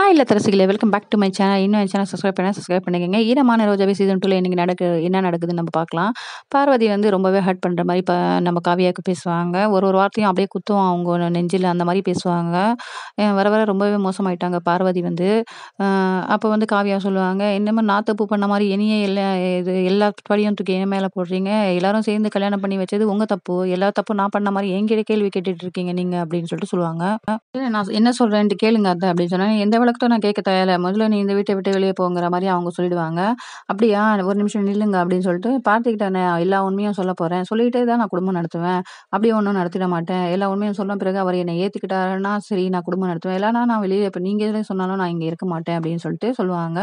Hi இல்லை தரசிகளை welcome back to my channel இன்னும் என் சேனல் சப்ஸ்கிரைப் பண்ணால் சப்ஸ்கிரைப் பண்ணிக்கங்க ஈரமான ரோஜாவே சீசன் டூவில் இன்றைக்கி நடக்கு என்ன நடக்குதுன்னு நம்ம பார்க்கலாம் பார்வதி வந்து ரொம்பவே ஹர்ட் பண்ணுற மாதிரி இப்போ நம்ம காவியாவுக்கு பேசுவாங்க ஒரு ஒரு வார்த்தையும் அப்படியே குத்துவோம் அவங்க நெஞ்சில் அந்த மாதிரி பேசுவாங்க வர வர ரொம்பவே மோசமாயிட்டாங்க பார்வதி வந்து அப்போ வந்து காவியா சொல்லுவாங்க என்னமோ நான் தப்பு பண்ண மாதிரி இனியே எல்லா இது எல்லா படியும் தூக்கி என் மேலே போடுறீங்க எல்லாரும் சேர்ந்து கல்யாணம் பண்ணி வச்சது உங்கள் தப்பு எல்லா தப்பும் நான் பண்ண மாதிரி எங்கிட்ட கேள்வி கேட்டுட்டு இருக்கீங்க நீங்கள் அப்படின்னு சொல்லிட்டு சொல்லுவாங்க நான் என்ன சொல்கிறேன்ட்டு கேளுங்க அதை அப்படின்னு சொன்னால் எந்த ஆளுக்கிட்ட நான் கேட்க தயாரில்ல முதல்ல நீ இந்த வீட்டை விட்டு வெளியே போங்கிற மாதிரி அவங்க சொல்லிடுவாங்க. "அப்படியா ஒரு நிமிஷம் நில்லுங்க" அப்படின்னு சொல்லிட்டு, "பார்ட்டிகிட்ட எல்லா உண்மையும் சொல்லப் போறேன். சொல்லிட்டே தான் நான் குடும்பம் நடத்துவேன். அப்படியே ஒன்றும் நடத்திட மாட்டேன். எல்லா உண்மையும் சொன்ன பிறகு அவர் என்னை ஏத்துக்கிட்டாருன்னா சரி நான் குடும்பம் நடத்துவேன். இல்லைன்னா நான் வெளியே இப்போ நீங்க எது சொன்னாலும் நான் இங்க இருக்க மாட்டேன்" அப்படின்னு சொல்லிட்டு சொல்லுவாங்க.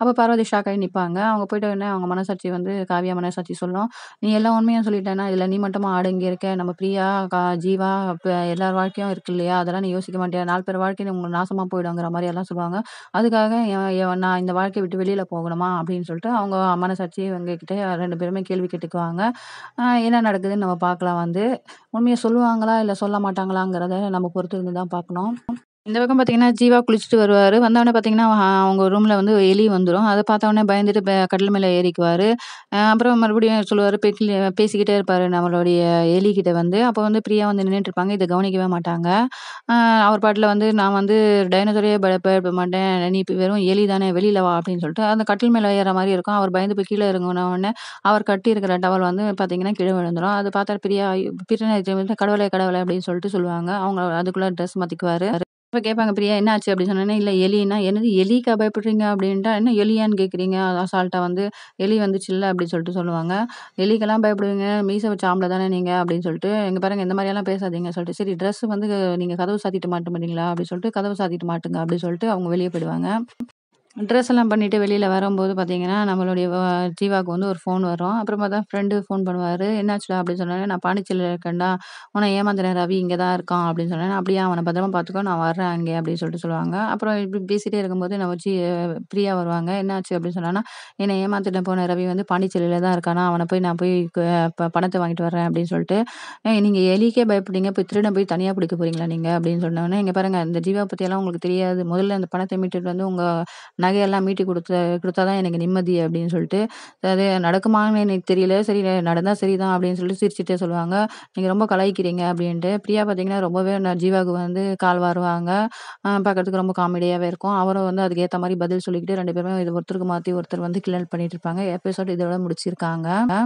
அப்போ பார்வதி ஷாக் ஆயி நிற்பாங்க அவங்க போய்ட்டு என்ன அவங்க மனசாட்சி வந்து காவியா மனசாட்சி சொல்லும். "நீ எல்லா உண்மையும் சொல்லிட்டேன்னா, இதுல நீ மட்டுமா ஆடு இங்கே இருக்க? நம்ம பிரியா, கா ஜீவா, எல்லார் வாழ்க்கையும் இருக்கு இல்லையா? அதெல்லாம் நீ யோசிக்க மாட்டியா? நாலு பேர் வாழ்க்கையும் உங்களுக்கு நாசமா போயிடுங்கிற" மாதிரி எல்லாம் தான் சொல்லுவாங்க. அதுக்காக நான் இந்த வாழ்க்கையை விட்டு வெளியில் போகணுமா? அப்படின்னு சொல்லிட்டு அவங்க மனசாட்சிய எங்ககிட்ட ரெண்டு பேருமே கேள்வி கேட்டுக்குவாங்க. என்ன நடக்குதுன்னு நம்ம பார்க்கலாம் வந்து. உண்மையை சொல்லுவாங்களா? இல்லை சொல்ல மாட்டாங்களாங்கிறத நம்ம இருந்து தான் பார்க்கணும். இந்த பக்கம் பார்த்தீங்கன்னா, ஜீவா குளிச்சுட்டு வருவார் வந்தவொடனே பார்த்தீங்கன்னா, அவங்க ரூமில் வந்து எலி வந்துடும் அதை பார்த்தவுடனே பயந்துட்டு கடல் கட்டில் ஏறிக்குவார் அப்புறம் மறுபடியும் சொல்லுவார் பேக்கில பேசிக்கிட்டே இருப்பார் நம்மளுடைய எலிகிட்ட வந்து. அப்போ வந்து பிரியா வந்து இருப்பாங்க இதை கவனிக்கவே மாட்டாங்க. அவர் பாட்டில் வந்து, "நான் வந்து டைனோசரே ப பயப்பட மாட்டேன். நீ வெறும் எலி தானே, வெளில வா" அப்படின்னு சொல்லிட்டு அந்த கட்டில் மேலே ஏறுற மாதிரி இருக்கும். அவர் பயந்து போய் கீழ இறங்குனவுடனே, அவர் இருக்கிற டவல் வந்து பார்த்தீங்கன்னா, கீழே விழுந்துடும் அது பார்த்தா பிரியா, ஐயோ! பிரியா கடவுளை அப்படின்னு சொல்லிட்டு சொல்லுவாங்க. அவங்க அதுக்குள்ளே ட்ரெஸ் மாற்றிக்குவார் இப்போ கேட்பாங்க பிரியா என்னாச்சு அப்படின்னு சொன்னேன்னா இல்லை எலின்னா" "என்னது எலிக்கா பயப்படுறீங்க?" அப்படின்ட்டா, "என்ன எலியான்னு கேட்குறீங்க?" சால்ட்டாக வந்து, "எலி சில்ல அப்படின்னு சொல்லிட்டு சொல்லுவாங்க. "எலிக்கெல்லாம் பயப்படுவீங்க, மீச வச்ச ஆம்பள தானே நீங்கள் அப்படின்னு சொல்லிட்டு, எங்கள் பாருங்க இந்த மாதிரியெல்லாம் பேசாதீங்க சொல்லிட்டு, "சரி ட்ரெஸ் வந்து நீங்கள் கதவு சாத்திட்டு மாட்ட மாட்டீங்களா?" அப்படின்னு சொல்லிட்டு, "கதவு சாத்திட்டு மாட்டுங்க" அப்படின்னு சொல்லிட்டு அவங்க வெளியே போயிடுவாங்க. ட்ரெஸ் எல்லாம் பண்ணிவிட்டு வெளியில் வரும்போது பார்த்தீங்கன்னா நம்மளுடைய ஜீவாவுக்கு வந்து ஒரு ஃபோன் வரும் அப்புறமா தான் ஃப்ரெண்டு ஃபோன் பண்ணுவார் என்னாச்சுடா அப்படின்னு சொன்னாலே நான் பாண்டிச்சேரியில் இருக்கேன்டா உன்னை ஏமாத்தினேன் ரவி இங்கே தான் இருக்கான் அப்படின்னு சொன்னேன் அப்படியே அவனை பத்திரமா பார்த்துக்கோ நான் வர்றேன் அங்கே அப்படின்னு சொல்லிட்டு சொல்லுவாங்க அப்புறம் இப்படி பேசிகிட்டே இருக்கும்போது நம்ம ஜி பிரியா வருவாங்க என்னாச்சு அப்படின்னு சொன்னான்னா என்னை ஏமாத்திட்டு போன ரவி வந்து பாண்டிச்சேரியில் தான் இருக்கானா அவனை போய் நான் போய் பணத்தை வாங்கிட்டு வரேன் அப்படின்னு சொல்லிட்டு நீங்கள் எலிக்கே பயப்படுங்க போய் திருடம் போய் தனியாக பிடிக்க போகிறீங்களா நீங்கள் அப்படின்னு சொன்னோன்னே இங்கே பாருங்கள் இந்த ஜீவா பற்றியெல்லாம் உங்களுக்கு தெரியாது முதல்ல அந்த பணத்தை மீட்டுட்டு வந்து உங்கள் நகையெல்லாம் மீட்டி கொடுத்த கொடுத்தா தான் எனக்கு நிம்மதி அப்படின்னு சொல்லிட்டு அது நடக்குமான்னு எனக்கு தெரியல சரி நடந்தால் சரி தான் அப்படின்னு சொல்லிட்டு சிரிச்சுட்டே சொல்லுவாங்க நீங்கள் ரொம்ப கலாய்க்கிறீங்க அப்படின்ட்டு பிரியா பார்த்தீங்கன்னா ரொம்பவே ஜீவாவுக்கு வந்து கால் வருவாங்க பார்க்கறதுக்கு ரொம்ப காமெடியாகவே இருக்கும் அவரும் வந்து அதுக்கேற்ற மாதிரி பதில் சொல்லிக்கிட்டு ரெண்டு பேருமே இது ஒருத்தருக்கு மாற்றி ஒருத்தர் வந்து கிளல் பண்ணிட்டு இருப்பாங்க எபிசோட் இதோட முடிச்சிருக்காங்க